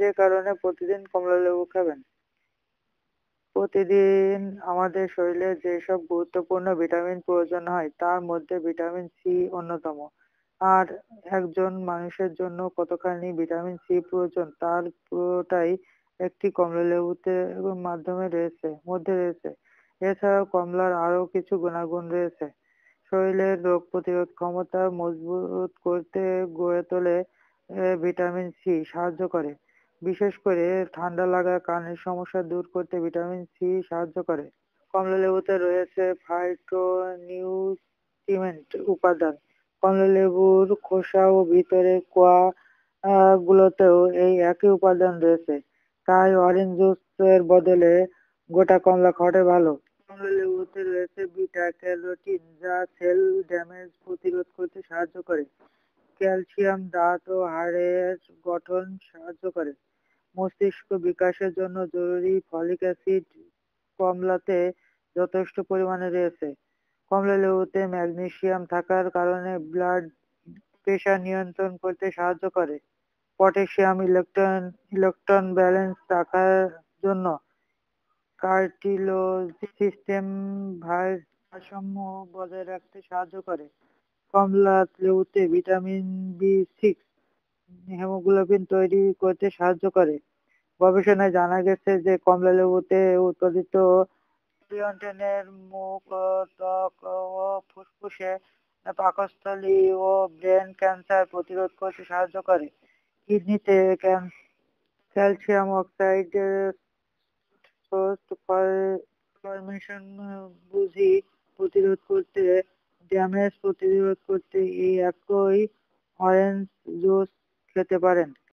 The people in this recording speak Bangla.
যে কারণে প্রতিদিন কমলা লেবু খাবেন প্রতিদিন আমাদের শরীরে যেসব গুরুত্বপূর্ণ ভিটামিন প্রয়োজন হয় তার মধ্যে ভিটামিন সি অন্যতম আর একজন মানুষের জন্য কতখানি ভিটামিন সি প্রয়োজন তার পুরোটাই একটি কমলা লেবুতে মাধ্যমে রয়েছে মধ্যে রয়েছে এছাড়াও কমলার আরও কিছু গুণাগুণ রয়েছে শরীরের রোগ প্রতিরোধ ক্ষমতা মজবুত করতে গড়ে তোলে ভিটামিন সি সাহায্য করে বিশেষ করে ঠান্ডা লাগা কানের সমস্যা দূর করতে ভিটামিন সি সাহায্য করে কমলালেবুতে রয়েছে ফাইটোনিউট্রিমেন্ট উপাদান কমলালেবুর খোসা ও ভিতরে কোয়া গুলোতেও এই একই উপাদান রয়েছে তাই অরেঞ্জ এর বদলে গোটা কমলা খটে ভালো কমলালেবুতে রয়েছে বিটা ক্যারোটিন যা সেল ড্যামেজ প্রতিরোধ করতে সাহায্য করে ক্যালসিয়াম দাঁত ও হাড়ের গঠন সাহায্য করে মস্তিষ্ক বিকাশের জন্য জরুরি ফলিক অ্যাসিড কমলাতে যথেষ্ট পরিমাণে রয়েছে কমলা লেবুতে ম্যাগনেসিয়াম থাকার কারণে ব্লাড প্রেশার নিয়ন্ত্রণ করতে সাহায্য করে পটাশিয়াম ইলেকট্রন ইলেকট্রন ব্যালেন্স রাখার জন্য কার্টিলোজ সিস্টেম ভারসাম্য বজায় রাখতে সাহায্য করে কমলা লেবুতে ভিটামিন বি সিক্স হিমোগ্লোবিন তৈরি করতে সাহায্য করে গবেষণায় জানা গেছে যে কমলা লেবুতে উৎপাদিত লিওন্টেনের মুখ ত্বক ও ফুসফুসে পাকস্থলী ও ব্রেন ক্যান্সার প্রতিরোধ করতে সাহায্য করে কিডনিতে ক্যালসিয়াম অক্সাইড ফরমেশন বুঝি প্রতিরোধ করতে ড্যামেজ প্রতিরোধ করতে এই একই অরেঞ্জ জুস খেতে পারেন